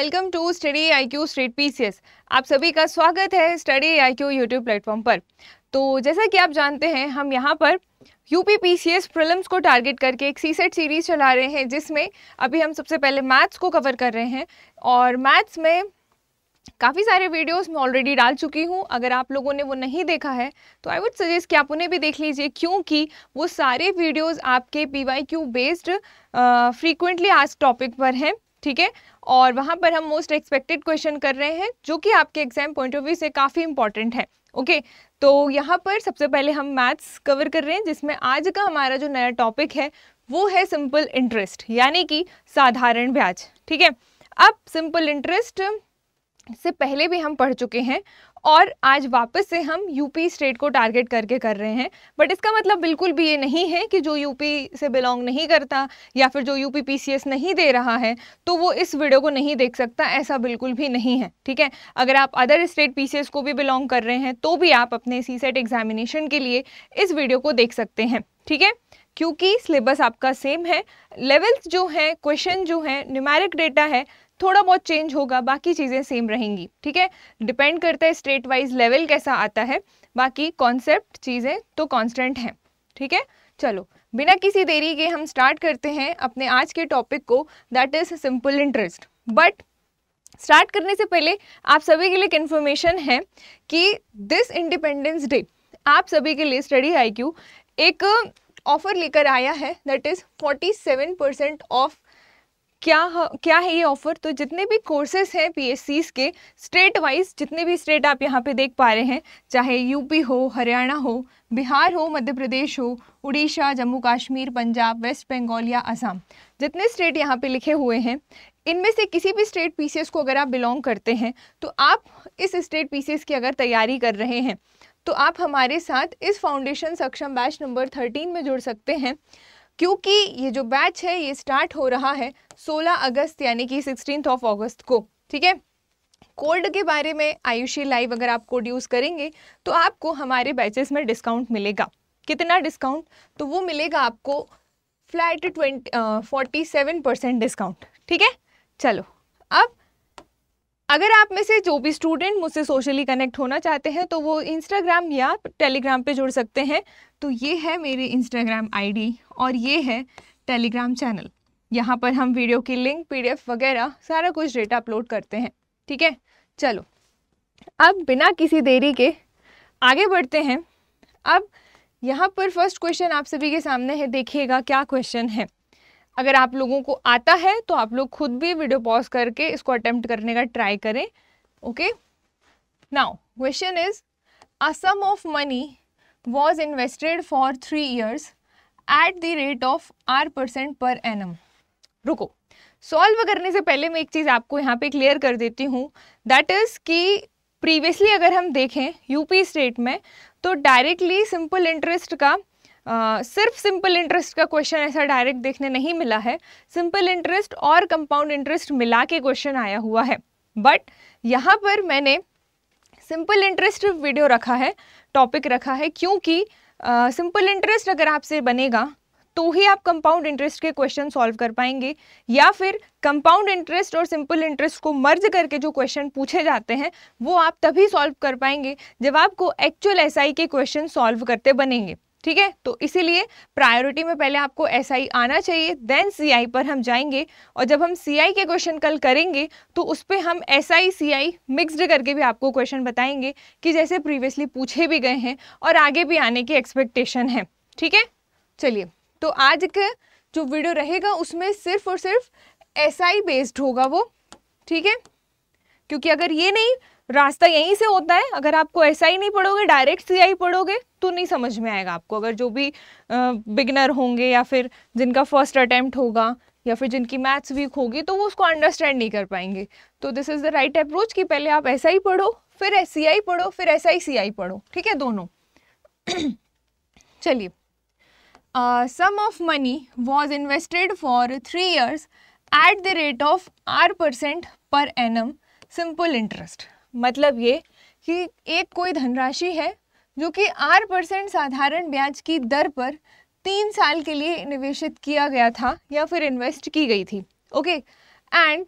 Welcome to Study I Q street PCS आप सभी का स्वागत है Study I Q YouTube platform पर तो जैसा कि आप जानते हैं हम यहाँ पर यूपी पीसीएस प्रिलिम्स को टारगेट करके एक सी सेट सीरीज़ चला रहे हैं जिसमें अभी हम सबसे पहले मैथ्स को कवर कर रहे हैं और मैथ्स में काफ़ी सारे वीडियोस मैं ऑलरेडी डाल चुकी हूँ अगर आप लोगों ने वो नहीं देखा है तो आई वुड सजेस्ट कि आप उन्हें भी देख लीजिए क्योंकि वो सारे वीडियोस आपके P Y Q based frequently आज टॉपिक पर हैं ठीक है और वहाँ पर हम मोस्ट एक्सपेक्टेड क्वेश्चन कर रहे हैं जो कि आपके एग्जाम पॉइंट ऑफ व्यू से काफ़ी इंपॉर्टेंट है ओके okay, तो यहाँ पर सबसे पहले हम मैथ्स कवर कर रहे हैं जिसमें आज का हमारा जो नया टॉपिक है वो है सिंपल इंटरेस्ट यानी कि साधारण ब्याज ठीक है अब सिंपल इंटरेस्ट से पहले भी हम पढ़ चुके हैं और आज वापस से हम यूपी स्टेट को टारगेट करके कर रहे हैं बट इसका मतलब बिल्कुल भी ये नहीं है कि जो यूपी से बिलोंग नहीं करता या फिर जो यूपी पीसीएस नहीं दे रहा है तो वो इस वीडियो को नहीं देख सकता ऐसा बिल्कुल भी नहीं है ठीक है अगर आप अदर स्टेट पीसीएस को भी बिलोंग कर रहे हैं तो भी आप अपने सी सेट एग्जामिनेशन के लिए इस वीडियो को देख सकते हैं ठीक है क्योंकि सिलेबस आपका सेम है लेवल्स जो हैं क्वेश्चन जो हैं न्यूमेरिक डेटा है थोड़ा बहुत चेंज होगा बाकी चीज़ें सेम रहेंगी ठीक है डिपेंड करता है स्टेट वाइज लेवल कैसा आता है बाकी कॉन्सेप्ट चीज़ें तो कॉन्स्टेंट हैं ठीक है चलो बिना किसी देरी के हम स्टार्ट करते हैं अपने आज के टॉपिक को that is simple interest but start करने से पहले आप सभी के लिए एक इन्फॉर्मेशन है कि दिस इंडिपेंडेंस डे आप सभी के लिए स्टडी आई एक ऑफर लेकर आया है दैट इज़ 47 परसेंट ऑफ क्या क्या है ये ऑफ़र तो जितने भी कोर्सेज हैं पी के स्टेट वाइज जितने भी स्टेट आप यहाँ पे देख पा रहे हैं चाहे यूपी हो हरियाणा हो बिहार हो मध्य प्रदेश हो उड़ीसा जम्मू कश्मीर पंजाब वेस्ट बंगाल या असम जितने स्टेट यहाँ पे लिखे हुए हैं इनमें से किसी भी स्टेट पी को अगर आप बिलोंग करते हैं तो आप इस स्टेट पी की अगर तैयारी कर रहे हैं तो आप हमारे साथ इस फाउंडेशन सक्षम बैच नंबर थर्टीन में जुड़ सकते हैं क्योंकि ये जो बैच है ये स्टार्ट हो रहा है 16 अगस्त यानी कि सिक्सटीन ऑफ अगस्त को ठीक है कोल्ड के बारे में आयुषी लाइव अगर आप कोड यूज़ करेंगे तो आपको हमारे बैचेस में डिस्काउंट मिलेगा कितना डिस्काउंट तो वो मिलेगा आपको flat twenty forty seven percent discount ठीक है चलो अब अगर आप में से जो भी स्टूडेंट मुझसे सोशली कनेक्ट होना चाहते हैं तो वो इंस्टाग्राम या टेलीग्राम पे जुड़ सकते हैं तो ये है मेरी इंस्टाग्राम आईडी और ये है टेलीग्राम चैनल यहाँ पर हम वीडियो की लिंक पीडीएफ वगैरह सारा कुछ डेटा अपलोड करते हैं ठीक है चलो अब बिना किसी देरी के आगे बढ़ते हैं अब यहाँ पर फर्स्ट क्वेश्चन आप सभी के सामने है देखिएगा क्या क्वेश्चन है अगर आप लोगों को आता है तो आप लोग खुद भी वीडियो पॉज करके इसको अटेम्प्ट करने का ट्राई करें okay now question is a sum of money was invested for three years at the rate of R percent per annum रुको सॉल्व करने से पहले मैं एक चीज़ आपको यहाँ पे क्लियर कर देती हूँ दैट इज़ कि प्रीवियसली अगर हम देखें यूपी स्टेट में तो डायरेक्टली सिंपल इंटरेस्ट का Uh, सिर्फ सिंपल इंटरेस्ट का क्वेश्चन ऐसा डायरेक्ट देखने नहीं मिला है सिंपल इंटरेस्ट और कंपाउंड इंटरेस्ट मिला के क्वेश्चन आया हुआ है बट यहाँ पर मैंने सिंपल इंटरेस्ट वीडियो रखा है टॉपिक रखा है क्योंकि सिंपल uh, इंटरेस्ट अगर आपसे बनेगा तो ही आप कंपाउंड इंटरेस्ट के क्वेश्चन सॉल्व कर पाएंगे या फिर कंपाउंड इंटरेस्ट और सिंपल इंटरेस्ट को मर्ज करके जो क्वेश्चन पूछे जाते हैं वो आप तभी सॉल्व कर पाएंगे जब आपको एक्चुअल एसआई के क्वेश्चन सॉल्व करते बनेंगे ठीक है तो इसीलिए प्रायोरिटी में पहले आपको एस आई आना चाहिए देन सी आई पर हम जाएंगे और जब हम सी आई के क्वेश्चन कल करेंगे तो उस पर हम S I C I mixed करके भी आपको क्वेश्चन बताएंगे कि जैसे प्रीवियसली पूछे भी गए हैं और आगे भी आने की एक्सपेक्टेशन है ठीक है चलिए तो आज का जो वीडियो रहेगा उसमें सिर्फ और सिर्फ एस आई बेस्ड होगा वो ठीक है क्योंकि अगर ये नहीं रास्ता यहीं से होता है अगर आपको ऐसा ही नहीं पढ़ोगे डायरेक्ट सी आई पढ़ोगे तो नहीं समझ में आएगा आपको अगर जो भी बिगनर होंगे या फिर जिनका फर्स्ट अटैम्प्ट होगा या फिर जिनकी मैथ्स वीक होगी तो वो उसको अंडरस्टैंड नहीं कर पाएंगे तो this is the right approach कि पहले आप ऐसा ही पढ़ो फिर एस पढ़ो फिर एस पढ़ो ठीक है दोनों चलिए uh, sum of money was invested for 3 years at the rate of r percent per annum simple interest मतलब ये कि एक कोई धनराशि है जो कि r परसेंट साधारण ब्याज की दर पर तीन साल के लिए निवेशित किया गया था या फिर इन्वेस्ट की गई थी okay and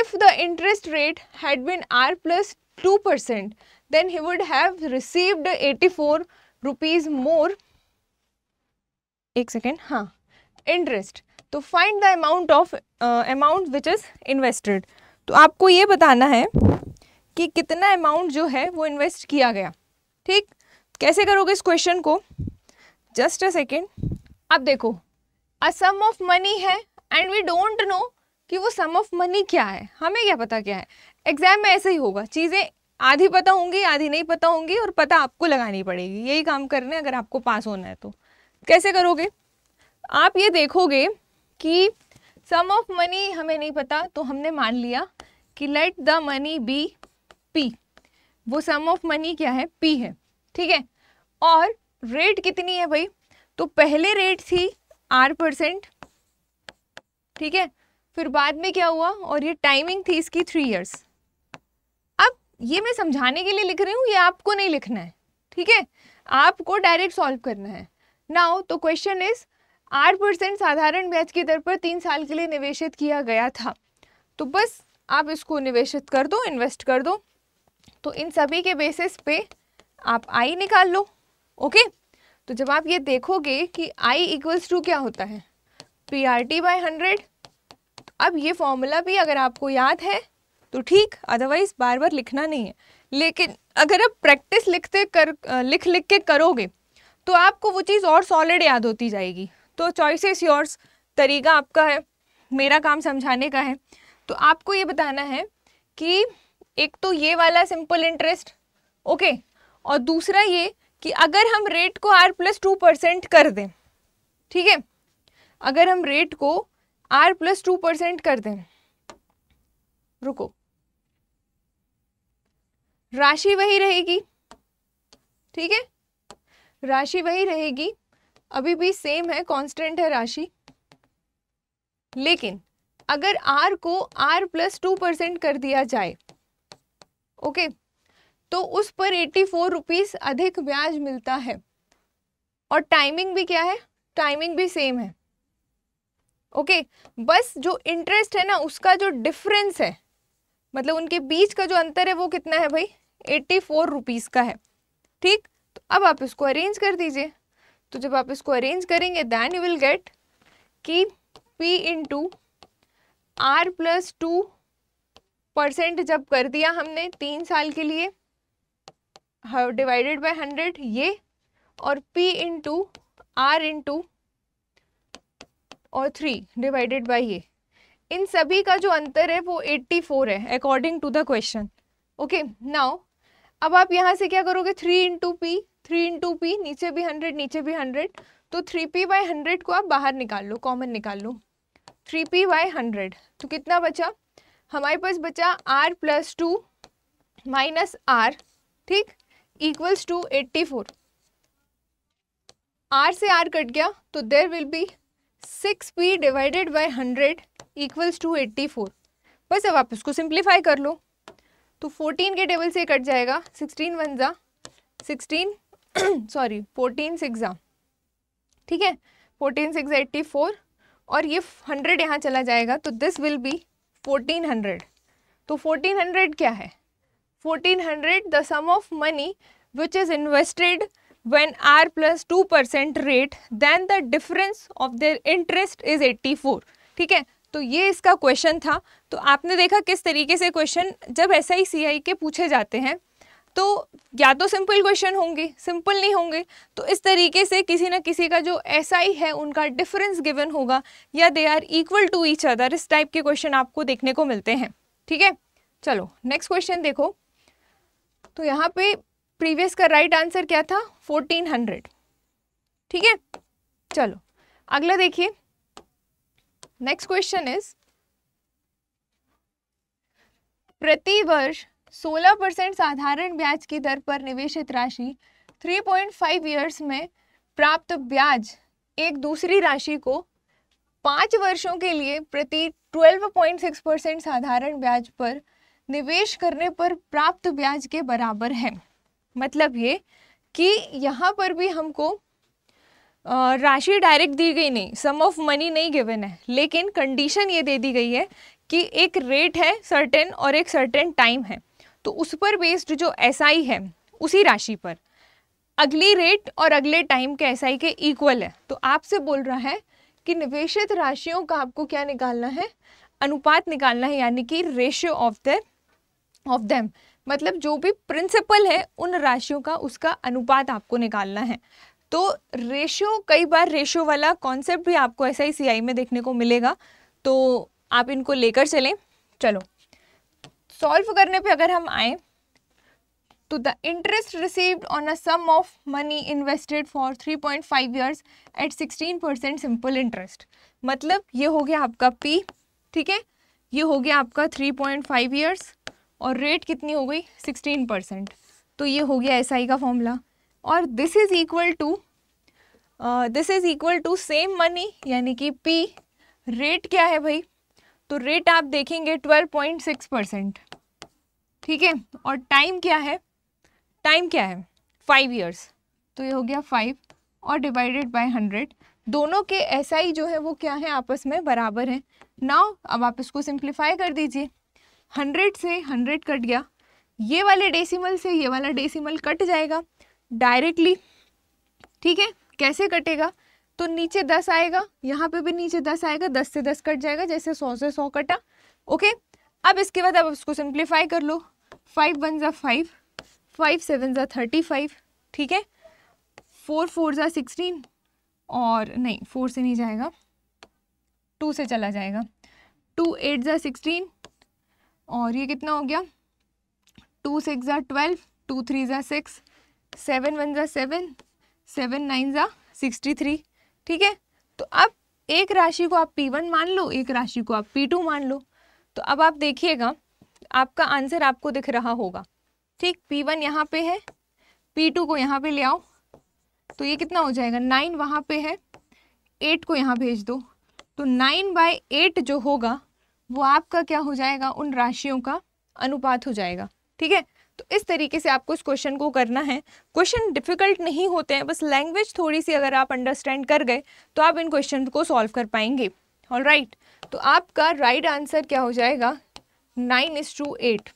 if the interest rate had been R plus two percent then he would have received eighty four rupees more एक सेकेंड हाँ interest to find the amount of amount which is invested तो आपको ये बताना है कि कितना amount जो है वो इन्वेस्ट किया गया ठीक कैसे करोगे इस क्वेश्चन को जस्ट अ सेकेंड अब देखो अ सम ऑफ मनी है एंड वी डोंट नो कि वो सम ऑफ मनी क्या है हमें क्या पता क्या है एग्जाम में ऐसे ही होगा चीज़ें आधी पता होंगी आधी नहीं पता होंगी और पता आपको लगानी पड़ेगी यही काम करने अगर आपको पास होना है तो कैसे करोगे आप ये देखोगे कि सम ऑफ मनी हमें नहीं पता तो हमने मान लिया कि let the money be P वो सम ऑफ मनी क्या है पी है ठीक है और रेट कितनी है भाई तो पहले रेट थी आर परसेंट ठीक है फिर बाद में क्या हुआ और ये टाइमिंग थी इसकी थ्री इयर्स अब ये मैं समझाने के लिए लिख रही हूँ ये आपको नहीं लिखना है ठीक है आपको डायरेक्ट सॉल्व करना है नाउ तो क्वेश्चन इज आठ परसेंट साधारण ब्याज की दर पर तीन साल के लिए निवेशित किया गया था तो बस आप इसको निवेशित कर दो इन्वेस्ट कर दो तो इन सभी के बेसिस पे आप आई निकाल लो ओके तो जब आप ये देखोगे कि आई इक्वल्स टू क्या होता है P R T by hundred अब ये फॉर्मूला भी अगर आपको याद है तो ठीक अदरवाइज बार बार लिखना नहीं है लेकिन अगर आप प्रैक्टिस लिखते कर लिख लिख के करोगे तो आपको वो चीज़ और सॉलिड याद होती जाएगी तो चॉइसेस योर्स तरीका आपका है मेरा काम समझाने का है तो आपको ये बताना है कि एक तो ये वाला सिंपल इंटरेस्ट ओके और दूसरा ये कि अगर हम रेट को आर प्लस टू परसेंट कर दें ठीक है अगर हम रेट को आर प्लस टू परसेंट कर दें रुको राशि वही रहेगी ठीक है राशि वही रहेगी अभी भी सेम है कांस्टेंट है राशि लेकिन अगर आर को आर प्लस टू परसेंट कर दिया जाए ओके तो उस पर एट्टी फोर रुपीज़ अधिक ब्याज मिलता है और टाइमिंग भी क्या है टाइमिंग भी सेम है ओके बस जो इंटरेस्ट है ना उसका जो डिफरेंस है मतलब उनके बीच का जो अंतर है वो कितना है भाई एट्टी फोर रुपीज़ का है ठीक तो अब आप इसको अरेंज कर दीजिए तो जब आप इसको अरेंज करेंगे दैन यू विल गेट कि P into R plus two percent जब कर दिया हमने तीन साल के लिए डिवाइडेड बाय हंड्रेड ये और P into R in to और थ्री डिवाइडेड बाय ये इन सभी का जो अंतर है वो एट्टी फोर है according to the question okay now अब आप यहाँ से क्या करोगे three into P three into P नीचे भी हंड्रेड नीचे भी हंड्रेड तो थ्री पी बाई हंड्रेड को आप बाहर निकाल लो कॉमन निकाल लो थ्री पी बाई हंड्रेड तो कितना बचा हमारे पास बचा R plus two minus R ठीक equals to eighty four R से आर कट गया तो there will be six P divided by hundred equals to eighty four बस अब आप इसको सिंप्लीफाई कर लो तो फोर्टीन के टेबल से कट जाएगा सिक्सटीन वन ज़ा सिक्सटीन सॉरी फोर्टीन सिक्सा ठीक है फोर्टीन सिक्स एट्टी फोर और ये हंड्रेड यहाँ चला जाएगा तो this will be fourteen hundred तो फोर्टीन हंड्रेड क्या है fourteen hundred the sum of money which is invested when R plus two percent rate then the difference of their interest is eighty four ठीक है तो ये इसका question था तो आपने देखा किस तरीके से क्वेश्चन जब एस के पूछे जाते हैं तो या तो सिंपल क्वेश्चन होंगे सिंपल नहीं होंगे तो इस तरीके से किसी ना किसी का जो ऐसा SI है उनका डिफरेंस गिवन होगा या they are equal to each other इस टाइप के क्वेश्चन आपको देखने को मिलते हैं ठीक है चलो नेक्स्ट क्वेश्चन देखो तो यहाँ पे प्रीवियस का राइट right आंसर क्या था फोर्टीन हंड्रेड ठीक है चलो अगला देखिए नेक्स्ट क्वेश्चन इज प्रतिवर्ष सोलह परसेंट साधारण ब्याज की दर पर निवेशित राशि 3.5 इयर्स में प्राप्त ब्याज एक दूसरी राशि को पाँच वर्षों के लिए प्रति 12.6 परसेंट साधारण ब्याज पर निवेश करने पर प्राप्त ब्याज के बराबर है मतलब ये कि यहाँ पर भी हमको राशि डायरेक्ट दी गई नहीं सम ऑफ मनी नहीं गिवन है लेकिन कंडीशन ये दे दी गई है कि एक रेट है सर्टेन और एक सर्टेन टाइम है तो उस पर बेस्ड जो एस SI है उसी राशि पर अगली रेट और अगले टाइम के एस SI के इक्वल है तो आपसे बोल रहा है कि निवेशित राशियों का आपको क्या निकालना है अनुपात निकालना है यानी कि ratio of their of them मतलब जो भी प्रिंसिपल है उन राशियों का उसका अनुपात आपको निकालना है तो रेशियो कई बार रेशियो वाला कॉन्सेप्ट भी आपको ऐसा ही सीआई में देखने को मिलेगा तो आप इनको लेकर चलें चलो सॉल्व करने पे अगर हम आए तो the interest received on a sum of money invested for 3.5 point five years at sixteen percent simple interest मतलब ये हो गया आपका पी ठीक है ये हो गया आपका 3.5 पॉइंट फाइव ईयर्स और रेट कितनी हो गई 16 परसेंट तो ये हो गया एस का फॉर्मूला और this is equal to this is equal to same money यानी कि पी रेट क्या है भाई तो रेट आप देखेंगे 12.6 परसेंट ठीक है और टाइम क्या है टाइम क्या है फाइव ईयर्स तो ये हो गया फाइव और डिवाइडेड बाय हंड्रेड दोनों के ऐसा ही जो है वो क्या है आपस में बराबर है नाउ अब आप इसको सिंप्लीफाई कर दीजिए हंड्रेड से हंड्रेड कट गया ये वाले डेसिमल से ये वाला डेसिमल कट जाएगा डायरेक्टली ठीक है कैसे कटेगा तो नीचे दस आएगा यहाँ पे भी नीचे दस आएगा दस से दस कट जाएगा जैसे सौ से सौ कटा ओके अब इसके बाद अब इसको सिंप्लीफाई कर लो फाइव वन ज़ा फाइव फाइव सेवन ज़ा थर्टी फाइव ठीक है फोर फोर ज़ा सिक्सटीन और नहीं फोर से नहीं जाएगा टू से चला जाएगा टू एट ज़ा सिक्सटीन और ये कितना हो गया टू सिक्स ज़ा ट्वेल्व टू थ्री ज़ा सिक्स सेवन वन ज़ा सेवन सेवन नाइन ज़ा सिक्सटी थ्री ठीक है तो अब एक राशि को आप पी वन मान लो एक राशि को आप पी टू मान लो तो अब आप देखिएगा आपका आंसर आपको दिख रहा होगा ठीक पी वन यहाँ पे है पी टू को यहाँ पे ले आओ तो ये कितना हो जाएगा नाइन वहाँ पे है एट को यहाँ भेज दो तो नाइन बाय एट जो होगा वो आपका क्या हो जाएगा उन राशियों का अनुपात हो जाएगा ठीक है तो इस तरीके से आपको इस क्वेश्चन को करना है क्वेश्चन डिफिकल्ट नहीं होते हैं बस लैंग्वेज थोड़ी सी अगर आप अंडरस्टैंड कर गए तो आप इन क्वेश्चन को सॉल्व कर पाएंगे ऑल राइट right. तो आपका राइट right आंसर क्या हो जाएगा नाइन इज टू एट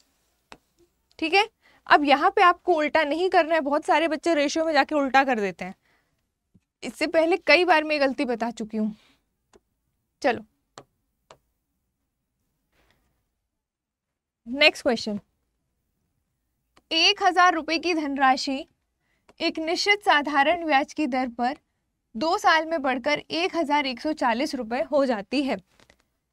ठीक है अब यहाँ पे आपको उल्टा नहीं करना है बहुत सारे बच्चे रेशियो में जाके उल्टा कर देते हैं इससे पहले कई बार मैं गलती बता चुकी हूँ चलो नेक्स्ट क्वेश्चन एक हजार रुपये की धनराशि एक निश्चित साधारण ब्याज की दर पर दो साल में बढ़कर एक हजार एक सौ चालीस रुपये हो जाती है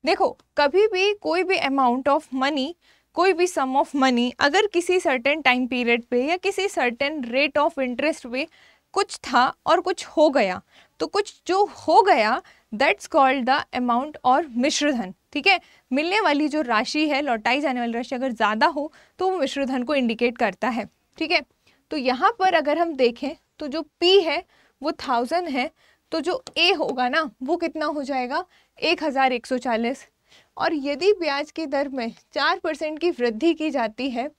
देखो कभी भी कोई भी अमाउंट ऑफ मनी कोई भी सम ऑफ मनी अगर किसी सर्टेन टाइम पीरियड पे या किसी सर्टेन रेट ऑफ इंटरेस्ट पे कुछ था और कुछ हो गया तो कुछ जो हो गया दैट्स कॉल्ड द अमाउंट और मिश्रधन ठीक है मिलने वाली जो राशि है लौटाई जाने वाली राशि अगर ज़्यादा हो तो वो मिश्रधन को इंडिकेट करता है ठीक है तो यहाँ पर अगर हम देखें तो जो पी है वो थाउजेंड है तो जो ए होगा ना वो कितना हो जाएगा एक हज़ार एक सौ चालीस और यदि ब्याज की दर में चार परसेंट की वृद्धि की जाती है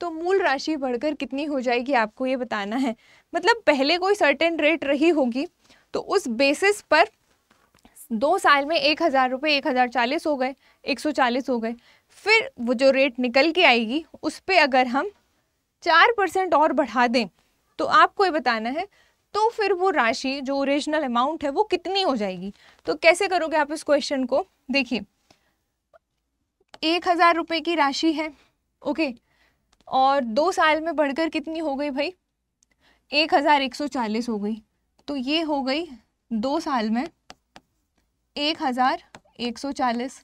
तो मूल राशि बढ़कर कितनी हो जाएगी आपको ये बताना है मतलब पहले कोई सर्टेन रेट रही होगी तो उस बेसिस पर दो साल में एक हज़ार रुपये एक हज़ार चालीस हो गए एक सौ चालीस हो गए फिर वो जो रेट निकल के आएगी उस पर अगर हम चार परसेंट और बढ़ा दें तो आपको ये बताना है तो फिर वो राशि जो ओरिजिनल अमाउंट है वो कितनी हो जाएगी तो कैसे करोगे आप इस क्वेश्चन को देखिए एक हज़ार रुपये की राशि है ओके और दो साल में बढ़कर कितनी हो गई भाई एक हज़ार एक सौ चालीस हो गई तो ये हो गई दो साल में एक हज़ार एक सौ चालीस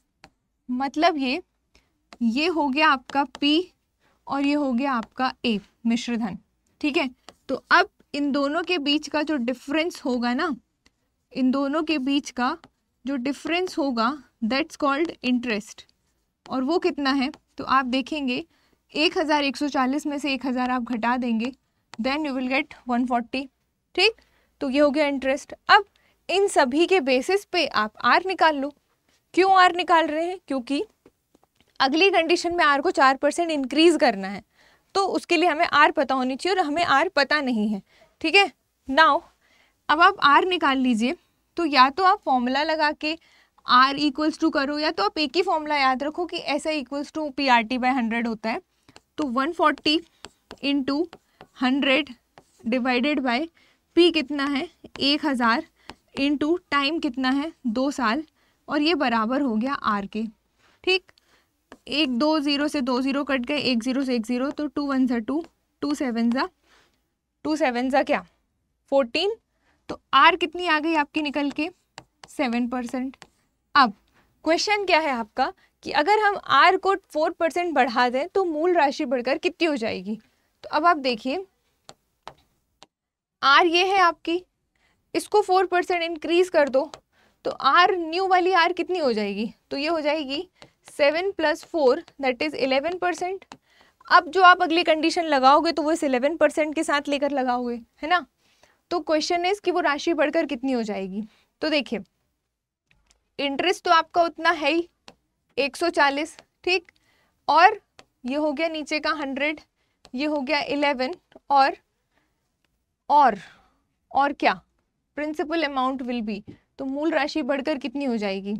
मतलब ये ये हो गया आपका पी और ये हो गया आपका ए मिश्रधन ठीक है तो अब इन दोनों के बीच का जो डिफरेंस होगा ना इन दोनों के बीच का जो डिफरेंस होगा दैट्स कॉल्ड इंटरेस्ट और वो कितना है तो आप देखेंगे 1140 में से 1000 आप घटा देंगे देन यू विल गेट 140 ठीक तो ये हो गया इंटरेस्ट अब इन सभी के बेसिस पे आप आर निकाल लो क्यों आर निकाल रहे हैं क्योंकि अगली कंडीशन में आर को चार परसेंट इंक्रीज़ करना है तो उसके लिए हमें आर पता होनी चाहिए और हमें आर पता नहीं है ठीक है नाउ अब आप आर निकाल लीजिए तो या तो आप फॉर्मूला लगा के आर इक्वल्स टू करो या तो आप एक ही फॉर्मूला याद रखो कि ऐसा equals to P R T by hundred होता है तो one forty into hundred divided by P कितना है एक हज़ार इंटू टाइम कितना है दो साल और ये बराबर हो गया आर के ठीक एक दो ज़ीरो से दो ज़ीरो कट गए एक ज़ीरो से एक ज़ीरो तो टू वन ज़ा टू टू सेवन ज़ा टू सेवन सा क्या फोर्टीन तो आर कितनी आ गई आपकी निकल के सेवन परसेंट अब क्वेश्चन क्या है आपका कि अगर हम आर को फोर परसेंट बढ़ा दें तो मूल राशि बढ़कर कितनी हो जाएगी तो अब आप देखिए आर ये है आपकी इसको फोर परसेंट इंक्रीज कर दो तो आर न्यू वाली आर कितनी हो जाएगी तो ये हो जाएगी seven plus four that is eleven percent अब जो आप अगली कंडीशन लगाओगे तो वो इस इलेवन परसेंट के साथ लेकर लगाओगे है ना तो क्वेश्चन इज कि वो राशि बढ़कर कितनी हो जाएगी तो देखिए इंटरेस्ट तो आपका उतना है ही 140 ठीक और ये हो गया नीचे का 100 ये हो गया 11 और और और क्या प्रिंसिपल अमाउंट विल बी तो मूल राशि बढ़कर कितनी हो जाएगी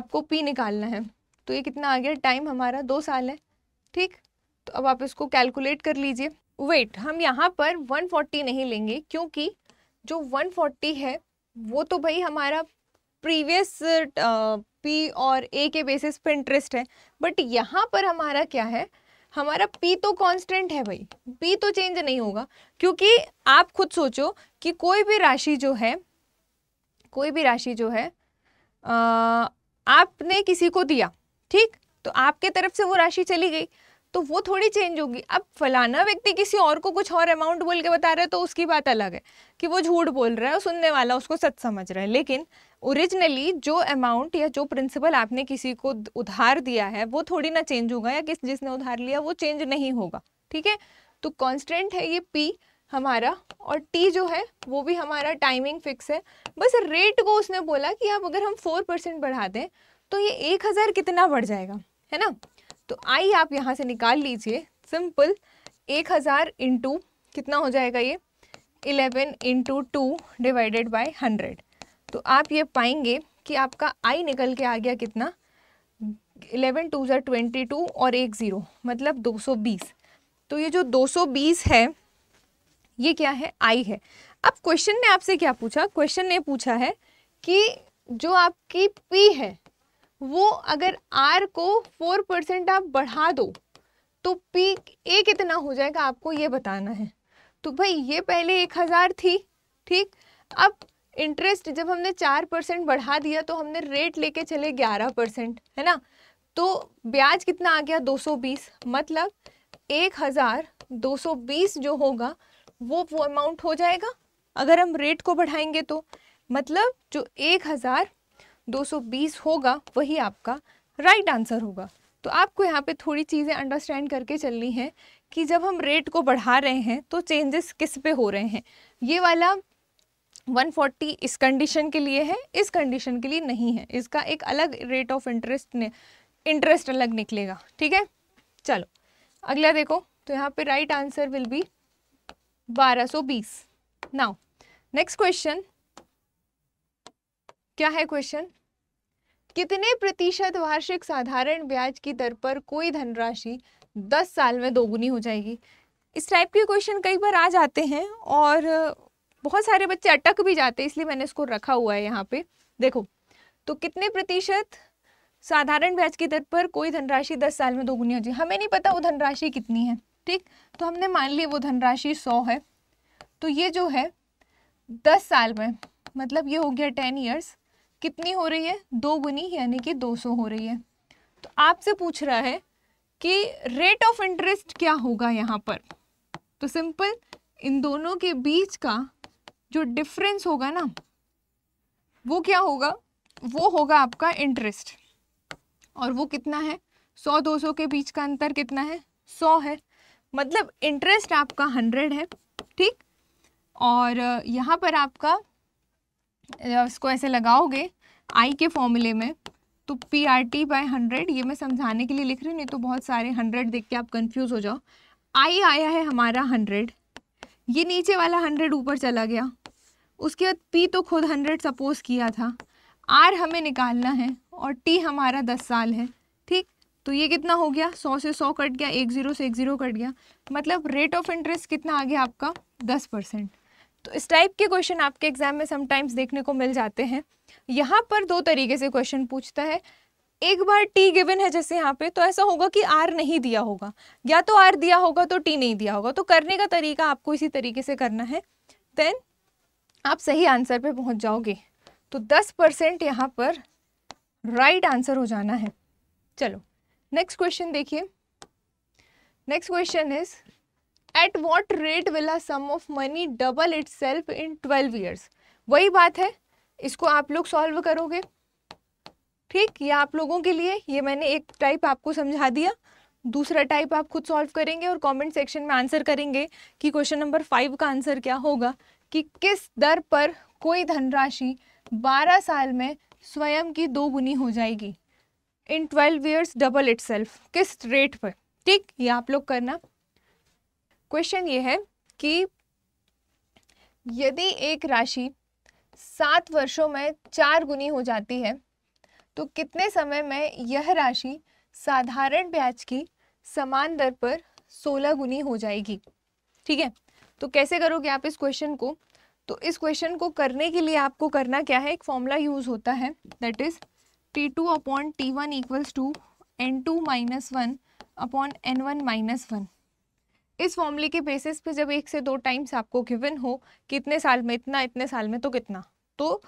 आपको पी निकालना है तो ये कितना आ गया टाइम हमारा दो साल है ठीक तो अब आप इसको कैलकुलेट कर लीजिए वेट हम यहाँ पर 140 नहीं लेंगे क्योंकि जो 140 है वो तो भाई हमारा प्रीवियस पी और ए के बेसिस पे इंटरेस्ट है बट यहाँ पर हमारा क्या है हमारा पी तो कांस्टेंट है भाई पी तो चेंज नहीं होगा क्योंकि आप खुद सोचो कि कोई भी राशि जो है कोई भी राशि जो है आ, आपने किसी को दिया ठीक तो आपके तरफ से वो राशि चली गई तो वो थोड़ी चेंज होगी अब फलाना व्यक्ति किसी और को कुछ और अमाउंट बोल के बता रहा है तो उसकी बात अलग है कि वो झूठ बोल रहा है और सुनने वाला उसको सच समझ रहा है लेकिन ओरिजिनली जो अमाउंट या जो प्रिंसिपल आपने किसी को उधार दिया है वो थोड़ी ना चेंज होगा या किस जिसने उधार लिया वो चेंज नहीं होगा ठीक है तो कॉन्स्टेंट है ये पी हमारा और टी जो है वो भी हमारा टाइमिंग फिक्स है बस रेट को उसने बोला कि आप अगर हम फोर परसेंट बढ़ा दें तो ये एक हज़ार कितना बढ़ जाएगा है ना तो आई आप यहाँ से निकाल लीजिए सिंपल एक हज़ार इंटू कितना हो जाएगा ये eleven into two divided by hundred तो आप ये पाएंगे कि आपका आई निकल के आ गया कितना इलेवन टू ज़र ट्वेंटी टू और एक ज़ीरो मतलब दो सौ बीस तो ये जो दो सौ बीस है ये क्या है आई है अब क्वेश्चन ने आपसे क्या पूछा क्वेश्चन ने पूछा है कि जो आपकी पी है वो अगर आर को फोर परसेंट आप बढ़ा दो तो पी ए कितना हो जाएगा आपको ये बताना है तो भाई ये पहले एक हज़ार थी ठीक अब इंटरेस्ट जब हमने चार परसेंट बढ़ा दिया तो हमने रेट लेके चले ग्यारह परसेंट है ना तो ब्याज कितना आ गया दो सौ बीस मतलब एक हज़ार दो सौ बीस जो होगा वो वो अमाउंट हो जाएगा अगर हम रेट को बढ़ाएंगे तो मतलब जो एक हज़ार 220 होगा वही आपका राइट आंसर होगा तो आपको यहाँ पे थोड़ी चीज़ें अंडरस्टैंड करके चलनी है कि जब हम रेट को बढ़ा रहे हैं तो चेंजेस किस पे हो रहे हैं ये वाला 140 इस कंडीशन के लिए है इस कंडीशन के लिए नहीं है इसका एक अलग रेट ऑफ इंटरेस्ट ने इंटरेस्ट अलग निकलेगा ठीक है चलो अगला देखो तो यहाँ पे right answer will be 1220 now next question क्या है क्वेश्चन कितने प्रतिशत वार्षिक साधारण ब्याज की दर पर कोई धनराशि दस साल में दोगुनी हो जाएगी इस टाइप के क्वेश्चन कई बार आ जाते हैं और बहुत सारे बच्चे अटक भी जाते हैं इसलिए मैंने इसको रखा हुआ है यहाँ पे देखो तो कितने प्रतिशत साधारण ब्याज की दर पर कोई धनराशि दस साल में दोगुनी हो जाएगी हमें नहीं पता वो धनराशि कितनी है ठीक तो हमने मान ली वो धनराशि सौ है तो ये जो है दस साल में मतलब ये हो गया टेन ईयर्स कितनी हो रही है दो गुनी यानी कि 200 हो रही है तो आपसे पूछ रहा है कि रेट ऑफ इंटरेस्ट क्या होगा यहाँ पर तो सिंपल इन दोनों के बीच का जो डिफरेंस होगा ना वो क्या होगा वो होगा आपका इंटरेस्ट और वो कितना है सौ दो सौ के बीच का अंतर कितना है सौ है मतलब इंटरेस्ट आपका हंड्रेड है ठीक और यहाँ पर आपका इसको ऐसे लगाओगे आई के फॉर्मूले में तो P R T by hundred ये मैं समझाने के लिए लिख रही हूँ नहीं तो बहुत सारे हंड्रेड देख के आप कंफ्यूज हो जाओ आई आया है हमारा हंड्रेड ये नीचे वाला हंड्रेड ऊपर चला गया उसके बाद पी तो खुद हंड्रेड सपोज किया था आर हमें निकालना है और टी हमारा दस साल है ठीक तो ये कितना हो गया सौ से सौ कट गया एक ज़ीरो से एक ज़ीरो कट गया मतलब रेट ऑफ इंटरेस्ट कितना आ गया आपका दस परसेंट तो इस टाइप के क्वेश्चन आपके एग्जाम में समटाइम्स देखने को मिल जाते हैं यहाँ पर दो तरीके से क्वेश्चन पूछता है एक बार टी गिवन है जैसे यहाँ पे तो ऐसा होगा कि आर नहीं दिया होगा या तो आर दिया होगा तो टी नहीं दिया होगा तो करने का तरीका आपको इसी तरीके से करना है देन आप सही आंसर पे पहुँच जाओगे तो दस परसेंट यहाँ पर राइट right आंसर हो जाना है चलो नेक्स्ट क्वेश्चन देखिए next question is at what rate will a sum of money double itself in twelve years वही बात है इसको आप लोग सॉल्व करोगे ठीक ये आप लोगों के लिए ये मैंने एक टाइप आपको समझा दिया दूसरा टाइप आप खुद सॉल्व करेंगे और कमेंट सेक्शन में आंसर करेंगे कि क्वेश्चन नंबर फाइव का आंसर क्या होगा कि किस दर पर कोई धनराशि 12 साल में स्वयं की दो गुनी हो जाएगी इन 12 ईयर्स डबल इट किस रेट पर ठीक ये आप लोग करना क्वेश्चन ये है कि यदि एक राशि सात वर्षों में चार गुनी हो जाती है तो कितने समय में यह राशि साधारण ब्याज की समान दर पर सोलह गुनी हो जाएगी ठीक है तो कैसे करोगे आप इस क्वेश्चन को तो इस क्वेश्चन को करने के लिए आपको करना क्या है एक फॉर्मूला यूज होता है that is T two upon T one equals to N two minus one upon N one minus one इस फॉर्मूले के बेसिस पे जब एक से दो टाइम्स आपको गिवन हो कितने साल में इतना इतने साल में तो कितना तो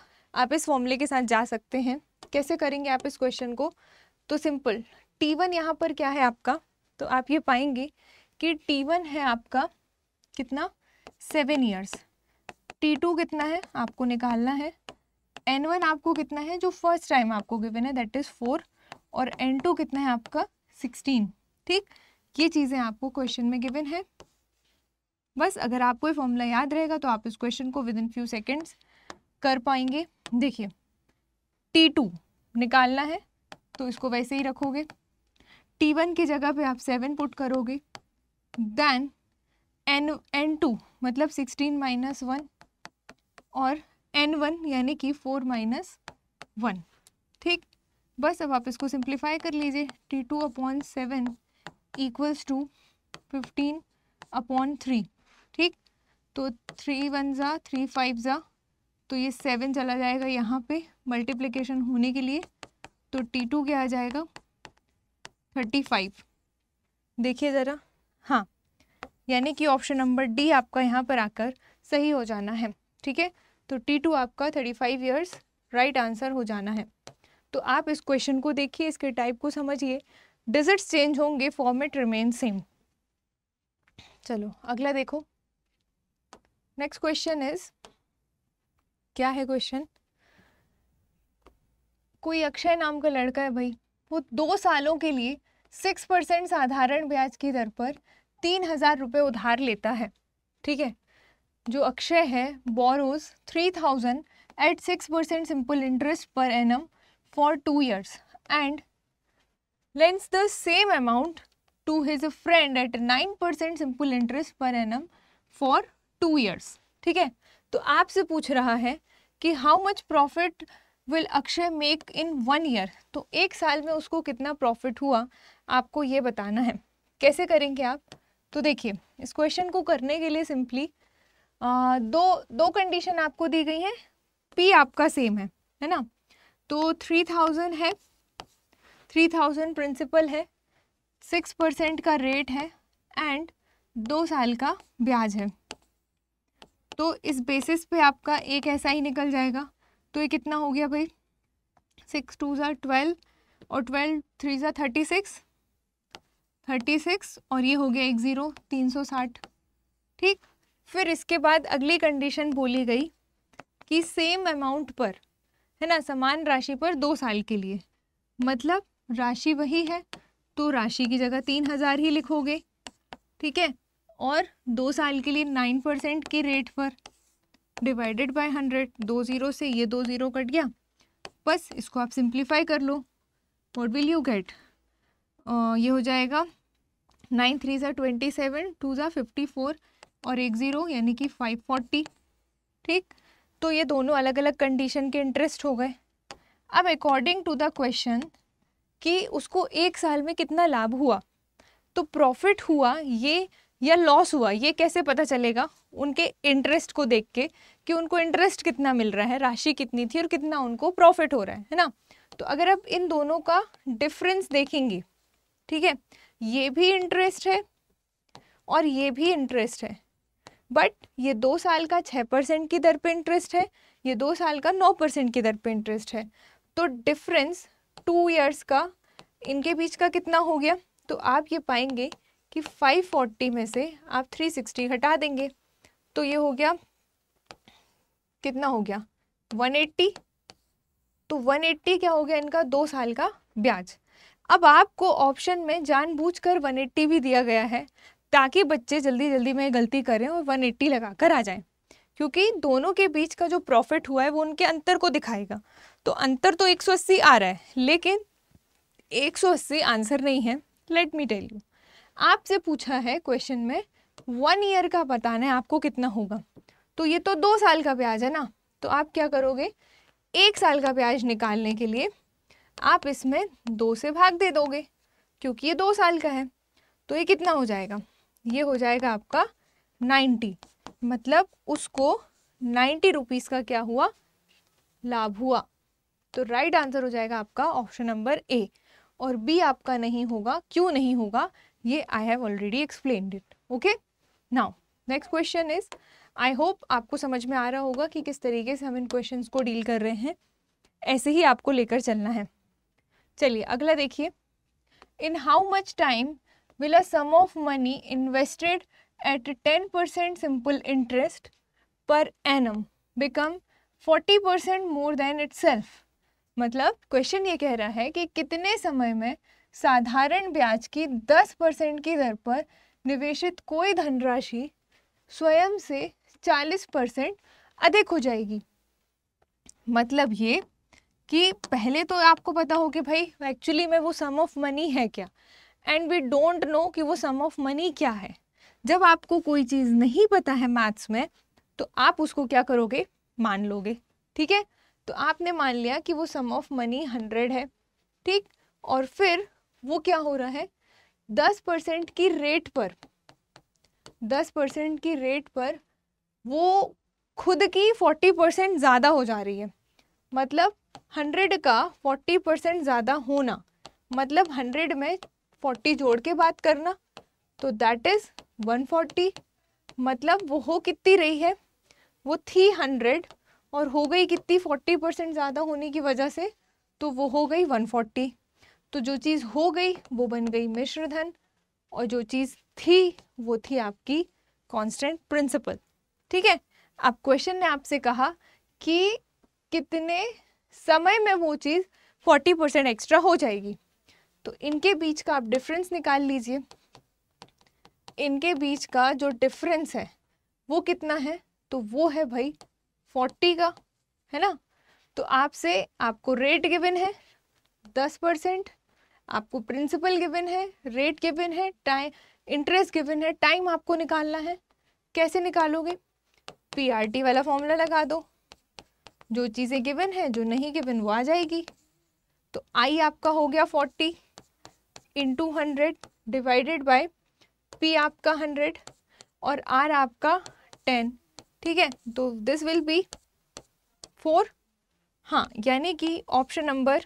आप इस फॉर्मूले के साथ जा सकते हैं कैसे करेंगे आप इस क्वेश्चन को तो सिंपल टी वन यहाँ पर क्या है आपका तो आप ये पाएंगे कि टी वन है आपका कितना सेवन ईयर्स टी टू कितना है आपको निकालना है एन वन आपको कितना है जो फर्स्ट टाइम आपको गिवन है दैट इज़ फोर और एन टू कितना है आपका सिक्सटीन ठीक ये चीज़ें आपको क्वेश्चन में गिवन है बस अगर आपको ये फॉर्मूला याद रहेगा तो आप इस क्वेश्चन को विद इन फ्यू सेकेंड्स कर पाएंगे देखिए टी टू निकालना है तो इसको वैसे ही रखोगे टी वन की जगह पे आप सेवन पुट करोगे देन एन एन टू मतलब सिक्सटीन माइनस वन और एन वन यानी कि फोर माइनस वन ठीक बस अब आप इसको सिंप्लीफाई कर लीजिए T two upon seven equals to fifteen upon three ठीक तो थ्री वन ज़ा थ्री फाइव ज़ा तो ये सेवन चला जाएगा यहाँ पे मल्टीप्लिकेशन होने के लिए तो टी टू क्या आ जाएगा थर्टी फाइव देखिए ज़रा हाँ यानी कि ऑप्शन नंबर डी आपका यहाँ पर आकर सही हो जाना है ठीक है तो टी टू आपका thirty five years right answer हो जाना है तो आप इस क्वेश्चन को देखिए इसके टाइप को समझिए डिजिट्स चेंज होंगे फॉर्मेट रिमेन सेम चलो अगला देखो नेक्स्ट क्वेश्चन इज क्या है क्वेश्चन कोई अक्षय नाम का लड़का है भाई वो दो सालों के लिए सिक्स परसेंट साधारण ब्याज की दर पर तीन हज़ार रुपये उधार लेता है ठीक है जो अक्षय है borrows three thousand at six percent simple interest per annum for two years and lends the same amount to his friend at 9% simple interest per annum for 2 years ठीक है तो आपसे पूछ रहा है कि how much profit will Akshay make in one year तो एक साल में उसको कितना प्रॉफिट हुआ आपको ये बताना है कैसे करेंगे आप तो देखिए इस क्वेश्चन को करने के लिए सिंपली दो दो कंडीशन आपको दी गई हैं पी आपका सेम है है ना तो थ्री थाउजेंड है थ्री थाउजेंड प्रिंसिपल है सिक्स परसेंट का रेट है एंड दो साल का ब्याज है तो इस बेसिस पे आपका एक ऐसा ही निकल जाएगा तो ये कितना हो गया भाई सिक्स टू ज़ा ट्वेल्व और ट्वेल्व थ्री ज़ा थर्टी सिक्स थर्टी सिक्स और ये हो गया एक ज़ीरो तीन सौ साठ ठीक फिर इसके बाद अगली कंडीशन बोली गई कि सेम अमाउंट पर है ना समान राशि पर दो साल के लिए मतलब राशि वही है तो राशि की जगह तीन हज़ार ही लिखोगे ठीक है और दो साल के लिए नाइन परसेंट के रेट पर डिवाइडेड बाय हंड्रेड दो ज़ीरो से ये दो ज़ीरो कट गया बस इसको आप सिंप्लीफाई कर लो वॉट विल यू गेट ये हो जाएगा नाइन थ्री ज़ा ट्वेंटी सेवन टू ज़ा फिफ्टी फोर और एक ज़ीरो यानी कि फाइव फोर्टी ठीक तो ये दोनों अलग अलग कंडीशन के इंटरेस्ट हो गए अब अकॉर्डिंग टू द क्वेश्चन कि उसको एक साल में कितना लाभ हुआ तो प्रॉफिट हुआ ये या लॉस हुआ ये कैसे पता चलेगा उनके इंटरेस्ट को देख के कि उनको इंटरेस्ट कितना मिल रहा है राशि कितनी थी और कितना उनको प्रॉफिट हो रहा है है ना तो अगर आप इन दोनों का डिफरेंस देखेंगे ठीक है ये भी इंटरेस्ट है और ये भी इंटरेस्ट है बट ये दो साल का छः परसेंट की दर पे इंटरेस्ट है ये दो साल का नौ परसेंट की दर पे इंटरेस्ट है तो डिफरेंस टू ईयर्स का इनके बीच का कितना हो गया तो आप ये पाएंगे कि 540 में से आप 360 हटा देंगे तो ये हो गया कितना हो गया 180 तो 180 क्या हो गया इनका दो साल का ब्याज अब आपको ऑप्शन में जानबूझकर 180 भी दिया गया है ताकि बच्चे जल्दी जल्दी में गलती करें और 180 लगाकर आ जाएं क्योंकि दोनों के बीच का जो प्रॉफिट हुआ है वो उनके अंतर को दिखाएगा तो अंतर तो 180 आ रहा है लेकिन 180 आंसर नहीं है लेट मी टेल यू आपसे पूछा है क्वेश्चन में वन ईयर का बताना है आपको कितना होगा तो ये तो दो साल का ब्याज है ना तो आप क्या करोगे एक साल का ब्याज निकालने के लिए आप इसमें दो से भाग दे दोगे क्योंकि ये दो साल का है तो ये कितना हो जाएगा ये हो जाएगा आपका नाइन्टी मतलब उसको नाइन्टी रुपीज़ का क्या हुआ लाभ हुआ तो राइट आंसर हो जाएगा आपका ऑप्शन नंबर ए और बी आपका नहीं होगा क्यों नहीं होगा ये I have already explain it okay now next question is I hope आपको समझ में आ रहा होगा कि किस तरीके से हम इन क्वेश्चन को डील कर रहे हैं ऐसे ही आपको लेकर चलना है चलिए अगला देखिए in how much time will a sum of money invested at ten percent simple interest per annum become forty percent more than itself मतलब क्वेश्चन ये कह रहा है कि कितने समय में साधारण ब्याज की 10 परसेंट की दर पर निवेशित कोई धनराशि स्वयं से 40 परसेंट अधिक हो जाएगी मतलब ये कि पहले तो आपको पता हो कि भाई एक्चुअली में वो सम ऑफ मनी है क्या एंड वी डोंट नो कि वो सम ऑफ मनी क्या है जब आपको कोई चीज़ नहीं पता है मैथ्स में तो आप उसको क्या करोगे मान लोगे ठीक है तो आपने मान लिया कि वो सम ऑफ मनी हंड्रेड है ठीक और फिर वो क्या हो रहा है दस परसेंट की रेट पर दस परसेंट की रेट पर वो खुद की फोर्टी परसेंट ज़्यादा हो जा रही है मतलब हंड्रेड का फोर्टी परसेंट ज़्यादा होना मतलब हंड्रेड में फोर्टी जोड़ के बात करना तो दैट इज़ वन फोर्टी मतलब वो हो कितनी रही है वो थ्री हंड्रेड और हो गई कितनी फोर्टी परसेंट ज़्यादा होने की वजह से तो वो हो गई वन फोर्टी तो जो चीज़ हो गई वो बन गई मिश्र धन और जो चीज़ थी वो थी आपकी कांस्टेंट प्रिंसिपल ठीक है अब क्वेश्चन ने आपसे कहा कि कितने समय में वो चीज़ फोर्टी परसेंट एक्स्ट्रा हो जाएगी तो इनके बीच का आप डिफरेंस निकाल लीजिए इनके बीच का जो डिफरेंस है वो कितना है तो वो है भाई फोर्टी का है ना तो आपसे आपको रेट गिवन है दस परसेंट आपको प्रिंसिपल गिवन है रेट गिवन है टाइम इंटरेस्ट गिवन है टाइम आपको निकालना है कैसे निकालोगे पीआरटी वाला फॉर्मूला लगा दो जो चीज़ें गिवन है जो नहीं गिवन वो आ जाएगी तो आई आपका हो गया forty into hundred divided by P आपका हंड्रेड और आर आपका टेन ठीक है तो दिस विल बी फोर हाँ यानी कि ऑप्शन नंबर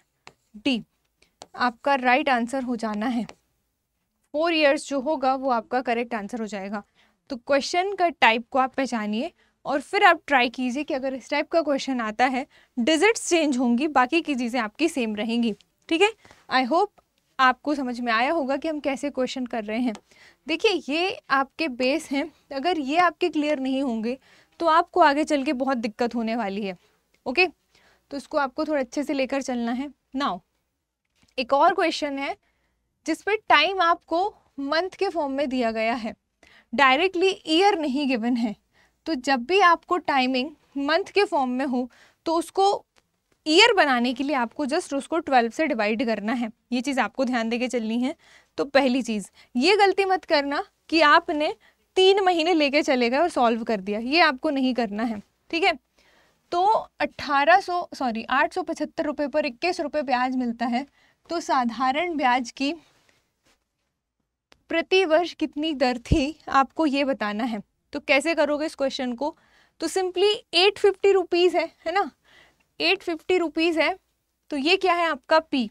डी आपका राइट right आंसर हो जाना है फोर ईयर्स जो होगा वो आपका करेक्ट आंसर हो जाएगा तो क्वेश्चन का टाइप को आप पहचानिए और फिर आप ट्राई कीजिए कि अगर इस टाइप का क्वेश्चन आता है डिजिट्स चेंज होंगी बाकी की चीज़ें आपकी सेम रहेंगी ठीक है आई होप आपको समझ में आया होगा कि हम कैसे क्वेश्चन कर रहे हैं देखिए ये आपके बेस हैं अगर ये आपके क्लियर नहीं होंगे तो आपको आगे चल के बहुत दिक्कत होने वाली है ओके तो इसको आपको थोड़ा अच्छे से लेकर चलना है नाउ एक और क्वेश्चन है पर टाइम आपको मंथ के फॉर्म में दिया गया है डायरेक्टली ईयर नहीं गिवन है तो जब भी आपको टाइमिंग मंथ के फॉर्म में हो तो उसको ईयर बनाने के लिए आपको जस्ट उसको ट्वेल्व से डिवाइड करना है ये चीज़ आपको ध्यान दे के चलनी है तो पहली चीज़ ये गलती मत करना कि आपने तीन महीने लेके चले गए और सॉल्व कर दिया ये आपको नहीं करना है ठीक है तो 1800 सॉरी आठ सौ पचहत्तर रुपये पर इक्कीस रुपये ब्याज मिलता है तो साधारण ब्याज की प्रति वर्ष कितनी दर थी आपको ये बताना है तो कैसे करोगे इस क्वेश्चन को तो सिंपली एट फिफ्टी रुपीज़ है है ना एट फिफ्टी रुपीज़ है तो ये क्या है आपका पी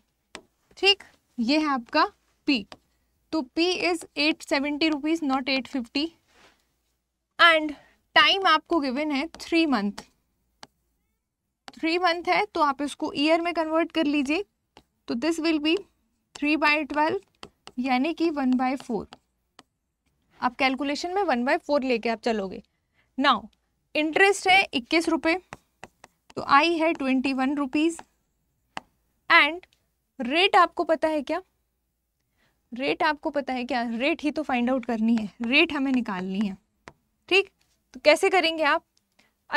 ठीक ये है आपका पी तो P is at seventy rupees not at fifty and time आपको गिवन है थ्री मंथ थ्री मंथ है तो आप इसको ईयर में कन्वर्ट कर लीजिए तो this will be three by twelve यानी कि वन बाय फोर आप कैलकुलेशन में वन बाय फोर लेके आप चलोगे नाउ इंटरेस्ट है इक्कीस रुपये तो आई है twenty one rupees and rate आपको पता है क्या रेट आपको पता है क्या रेट ही तो फाइंड आउट करनी है रेट हमें निकालनी है ठीक तो कैसे करेंगे आप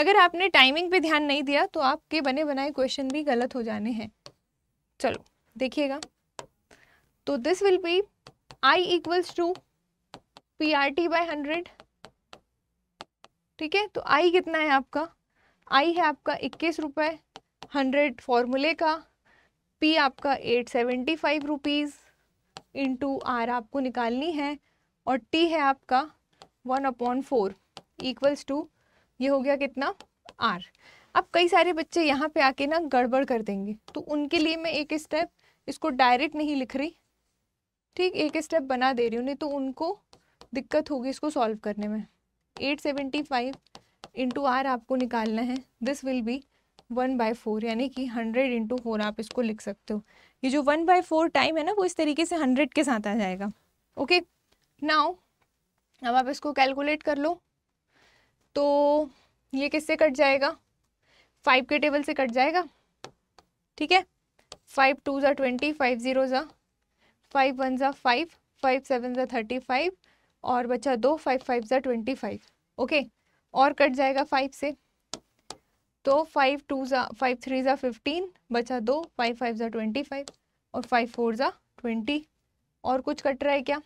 अगर आपने टाइमिंग पे ध्यान नहीं दिया तो आपके बने बनाए क्वेश्चन भी गलत हो जाने हैं चलो देखिएगा तो this will be I equals to P R T by hundred ठीक है तो आई कितना है आपका आई है आपका इक्कीस रुपये हंड्रेड फॉर्मूले का पी आपका at seventy five rupees into R आपको निकालनी है और टी है आपका one upon four equals to ये हो गया कितना आर अब कई सारे बच्चे यहाँ पे आके ना गड़बड़ कर देंगे तो उनके लिए मैं एक स्टेप इसको डायरेक्ट नहीं लिख रही ठीक एक स्टेप बना दे रही हूँ नहीं तो उनको दिक्कत होगी इसको सॉल्व करने में at seventy five into R आपको निकालना है this will be one by four यानी कि हंड्रेड इंटू फोर आप इसको लिख सकते हो ये जो वन बाय फोर टाइम है ना वो इस तरीके से हंड्रेड के साथ आ जाएगा ओके नाउ अब आप इसको कैलकुलेट कर लो तो ये किससे कट जाएगा फाइव के टेबल से कट जाएगा ठीक है फाइव टू ज़ा ट्वेंटी फाइव ज़ीरो ज़ा फाइव वन ज़ा फाइव फाइव सेवन ज़ा थर्टी फाइव और बचा दो फाइव फाइव ज़ा ट्वेंटी फाइव ओके और कट जाएगा फाइव से तो फाइव टू ज़ा फाइव थ्री ज़ा फिफ्टीन बचा दो फाइव फाइव ज़ा ट्वेंटी फाइव और फाइव फोर ज़ा ट्वेंटी और कुछ कट रहा है क्या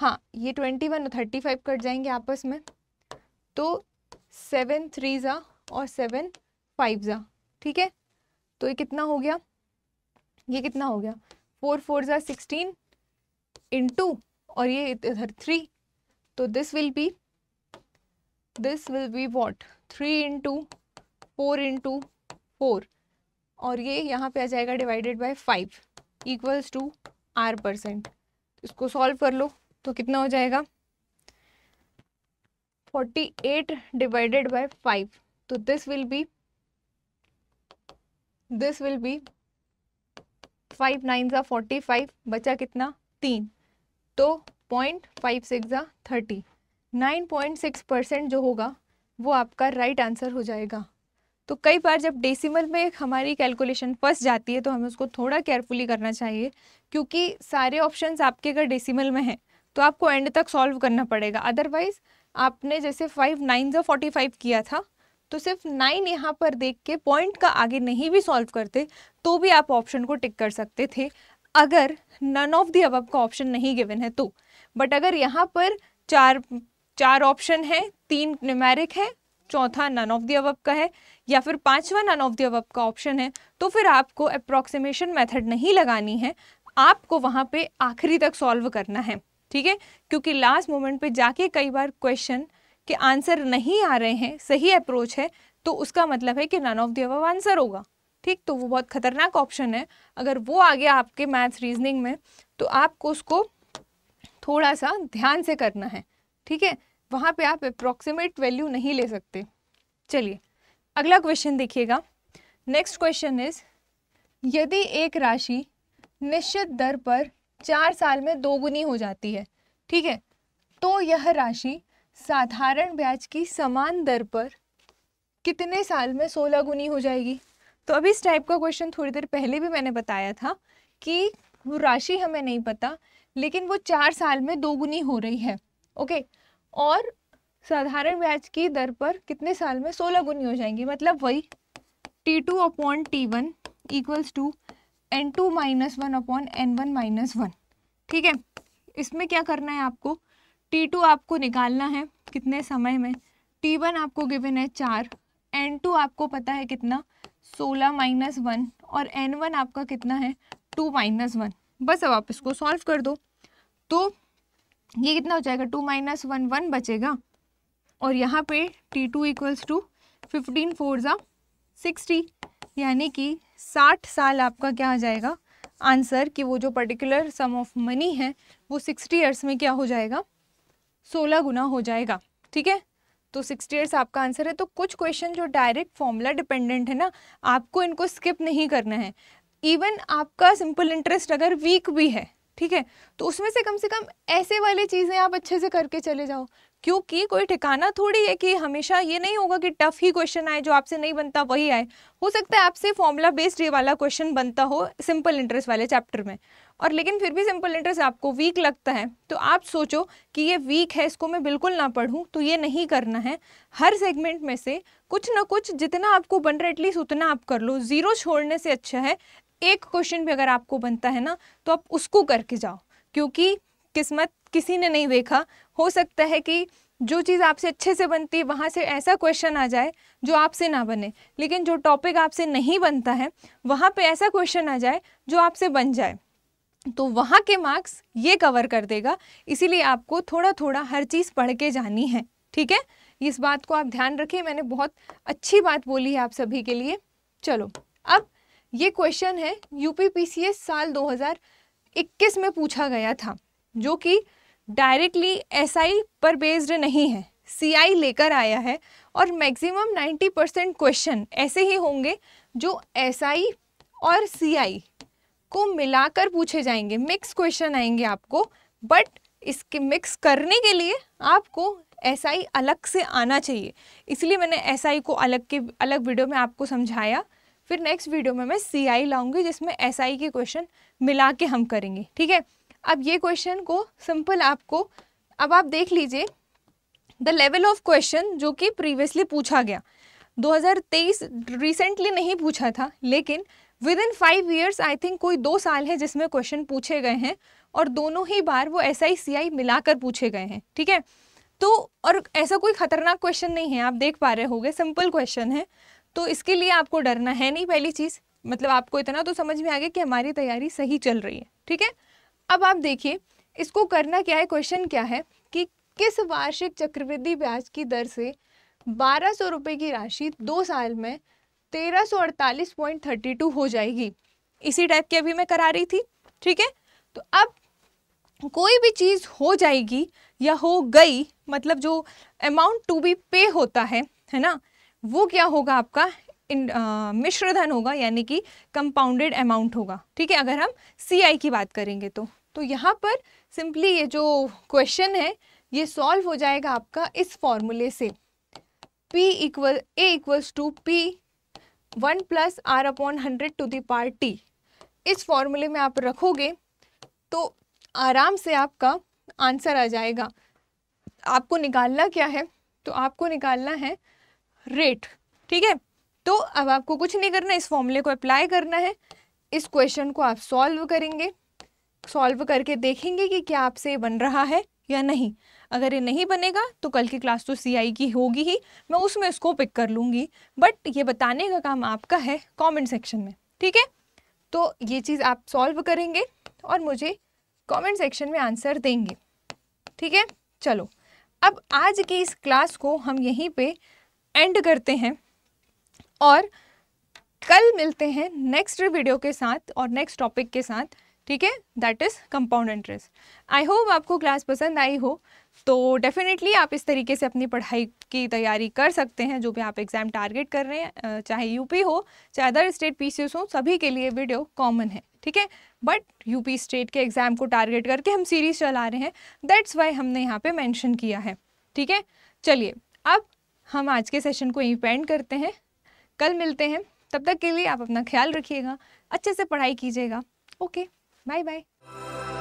हाँ ये ट्वेंटी वन और थर्टी फाइव कट जाएंगे आपस में तो सेवन थ्री ज़ा और सेवन फाइव ज़ा ठीक है तो ये कितना हो गया ये कितना हो गया फोर फोर ज़ा सिक्सटीन इन टू और ये इधर थ्री तो this will be this will be what three into four into four और ये यहाँ पे आ जाएगा divided by five equals to R percent इसको सॉल्व कर लो तो कितना हो जाएगा forty eight divided by five तो this will be this will be five nine ज़ा फोर्टी फाइव बचा कितना तीन तो पॉइंट फाइव सिक्स ज़ा thirty nine point six percent जो होगा वो आपका राइट right आंसर हो जाएगा तो कई बार जब डेसिमल में हमारी कैलकुलेशन फंस जाती है तो हमें उसको थोड़ा केयरफुली करना चाहिए क्योंकि सारे ऑप्शंस आपके अगर डेसिमल में हैं तो आपको एंड तक सॉल्व करना पड़ेगा अदरवाइज आपने जैसे फाइव नाइन जो फोर्टी फाइव किया था तो सिर्फ नाइन यहाँ पर देख के पॉइंट का आगे नहीं भी सॉल्व करते तो भी आप ऑप्शन को टिक कर सकते थे अगर नन ऑफ दी अब का ऑप्शन नहीं गिवन है तो बट अगर यहाँ पर चार चार ऑप्शन है तीन न्यूमेरिक है चौथा नन ऑफ दी अवब का है या फिर पांचवा नन ऑफ दी अवब का ऑप्शन है तो फिर आपको अप्रॉक्सीमेशन मेथड नहीं लगानी है आपको वहाँ पे आखिरी तक सॉल्व करना है ठीक है क्योंकि लास्ट मोमेंट पे जाके कई बार क्वेश्चन के आंसर नहीं आ रहे हैं सही अप्रोच है तो उसका मतलब है कि none of the above answer होगा ठीक तो वो बहुत खतरनाक ऑप्शन है अगर वो आ गया आपके मैथ्स रीजनिंग में तो आपको उसको थोड़ा सा ध्यान से करना है ठीक है वहाँ पे आप अप्रॉक्सीमेट वैल्यू नहीं ले सकते चलिए अगला क्वेश्चन देखिएगा नेक्स्ट क्वेश्चन इज यदि एक राशि निश्चित दर पर चार साल में दोगुनी हो जाती है ठीक है तो यह राशि साधारण ब्याज की समान दर पर कितने साल में सोलह गुनी हो जाएगी तो अभी इस टाइप का क्वेश्चन थोड़ी देर पहले भी मैंने बताया था कि वो राशि हमें नहीं पता लेकिन वो चार साल में दोगुनी हो रही है ओके और साधारण ब्याज की दर पर कितने साल में सोलह गुनी हो जाएंगी मतलब वही T two upon T one equals to N two minus one upon N one minus one ठीक है इसमें क्या करना है आपको टी टू आपको निकालना है कितने समय में टी वन आपको गिवन है चार एन टू आपको पता है कितना सोलह माइनस वन और एन वन आपका कितना है टू माइनस वन बस अब आप इसको सॉल्व कर दो तो ये कितना हो जाएगा टू माइनस वन वन बचेगा और यहाँ पे T two equals to fifteen four ज़ा सिक्सटी यानी कि साठ साल आपका क्या हो जाएगा आंसर कि वो जो पर्टिकुलर सम ऑफ मनी है वो सिक्सटी ईयर्स में क्या हो जाएगा सोलह गुना हो जाएगा ठीक है तो सिक्सटी ईयर्स आपका आंसर है तो कुछ क्वेश्चन जो डायरेक्ट फॉर्मूला डिपेंडेंट है ना आपको इनको स्किप नहीं करना है इवन आपका सिंपल इंटरेस्ट अगर वीक भी है ठीक है तो उसमें से कम से कम ऐसे वाली चीज़ें आप अच्छे से करके चले जाओ क्योंकि कोई ठिकाना थोड़ी है कि हमेशा ये नहीं होगा कि टफ ही क्वेश्चन आए जो आपसे नहीं बनता वही आए हो सकता है आपसे फॉर्मूला बेस्ड ये वाला क्वेश्चन बनता हो सिंपल इंटरेस्ट वाले चैप्टर में और लेकिन फिर भी सिंपल इंटरेस्ट आपको वीक लगता है तो आप सोचो कि ये वीक है इसको मैं बिल्कुल ना पढ़ूँ तो ये नहीं करना है हर सेगमेंट में से कुछ ना कुछ जितना आपको बन रहा है एटलीस्ट उतना आप कर लो ज़ीरो छोड़ने से अच्छा है एक क्वेश्चन भी अगर आपको बनता है ना तो आप उसको करके जाओ क्योंकि किस्मत किसी ने नहीं देखा हो सकता है कि जो चीज़ आपसे अच्छे से बनती है वहाँ से ऐसा क्वेश्चन आ जाए जो आपसे ना बने लेकिन जो टॉपिक आपसे नहीं बनता है वहाँ पे ऐसा क्वेश्चन आ जाए जो आपसे बन जाए तो वहाँ के मार्क्स ये कवर कर देगा इसीलिए आपको थोड़ा थोड़ा हर चीज़ पढ़ के जानी है ठीक है इस बात को आप ध्यान रखिए मैंने बहुत अच्छी बात बोली है आप सभी के लिए चलो अब ये क्वेश्चन है यूपीपीसीएस साल 2021 में पूछा गया था जो कि डायरेक्टली एसआई पर बेस्ड नहीं है सीआई लेकर आया है और मैक्सिमम 90 परसेंट क्वेश्चन ऐसे ही होंगे जो एसआई और सीआई को मिलाकर पूछे जाएंगे मिक्स क्वेश्चन आएंगे आपको बट इसके मिक्स करने के लिए आपको एस अलग से आना चाहिए इसलिए मैंने एस को अलग के अलग वीडियो में आपको समझाया फिर नेक्स्ट वीडियो में मैं सी आई लाऊंगी जिसमें एस आई के क्वेश्चन मिला के हम करेंगे ठीक है अब ये क्वेश्चन को सिंपल आपको अब आप देख लीजिए द लेवल ऑफ क्वेश्चन जो कि प्रीवियसली पूछा गया 2023 रिसेंटली नहीं पूछा था लेकिन within five years I think कोई दो साल है जिसमें क्वेश्चन पूछे गए हैं और दोनों ही बार वो एस आई सी आई मिलाकर पूछे गए हैं ठीक है तो और ऐसा कोई खतरनाक क्वेश्चन नहीं है आप देख पा रहे होंगे सिंपल क्वेश्चन है तो इसके लिए आपको डरना है नहीं पहली चीज़ मतलब आपको इतना तो समझ में आ गया कि हमारी तैयारी सही चल रही है ठीक है अब आप देखिए इसको करना क्या है क्वेश्चन क्या है कि किस वार्षिक चक्रवृद्धि ब्याज की दर से बारह सौ रुपये की राशि दो साल में तेरह सौ अड़तालीस पॉइंट थर्टी टू हो जाएगी इसी टाइप की अभी मैं करा रही थी ठीक है तो अब कोई भी चीज़ हो जाएगी या हो गई मतलब जो अमाउंट टू बी पे होता है है ना वो क्या होगा आपका मिश्र धन होगा यानी कि कंपाउंडेड अमाउंट होगा ठीक है अगर हम सी की बात करेंगे तो तो यहाँ पर सिंपली ये जो क्वेश्चन है ये सॉल्व हो जाएगा आपका इस फॉर्मूले से P equal A equals to P one plus R upon hundred to दार टी इस फॉर्मूले में आप रखोगे तो आराम से आपका आंसर आ जाएगा आपको निकालना क्या है तो आपको निकालना है रेट ठीक है तो अब आपको कुछ नहीं करना इस फॉर्मूले को अप्लाई करना है इस क्वेश्चन को आप सॉल्व करेंगे सॉल्व करके देखेंगे कि क्या आपसे ये बन रहा है या नहीं अगर ये नहीं बनेगा तो कल की क्लास तो सी की होगी ही मैं उसमें इसको पिक कर लूँगी बट ये बताने का काम आपका है कॉमेंट सेक्शन में ठीक है तो ये चीज़ आप सॉल्व करेंगे और मुझे कमेंट सेक्शन में आंसर देंगे ठीक है चलो अब आज की इस क्लास को हम यहीं पे एंड करते हैं और कल मिलते हैं नेक्स्ट वीडियो के साथ और नेक्स्ट टॉपिक के साथ ठीक है that is compound interest I hope आपको क्लास पसंद आई हो तो डेफिनेटली आप इस तरीके से अपनी पढ़ाई की तैयारी कर सकते हैं जो भी आप एग्ज़ाम टारगेट कर रहे हैं चाहे यूपी हो चाहे अदर स्टेट पीसीएस हो सभी के लिए वीडियो कॉमन है ठीक है बट यूपी स्टेट के एग्ज़ाम को टारगेट करके हम सीरीज़ चला रहे हैं दैट्स वाई हमने यहाँ पे मेंशन किया है ठीक है चलिए अब हम आज के सेशन को यहीं पेंड करते हैं कल मिलते हैं तब तक के लिए आप अपना ख्याल रखिएगा अच्छे से पढ़ाई कीजिएगा ओके बाय बाय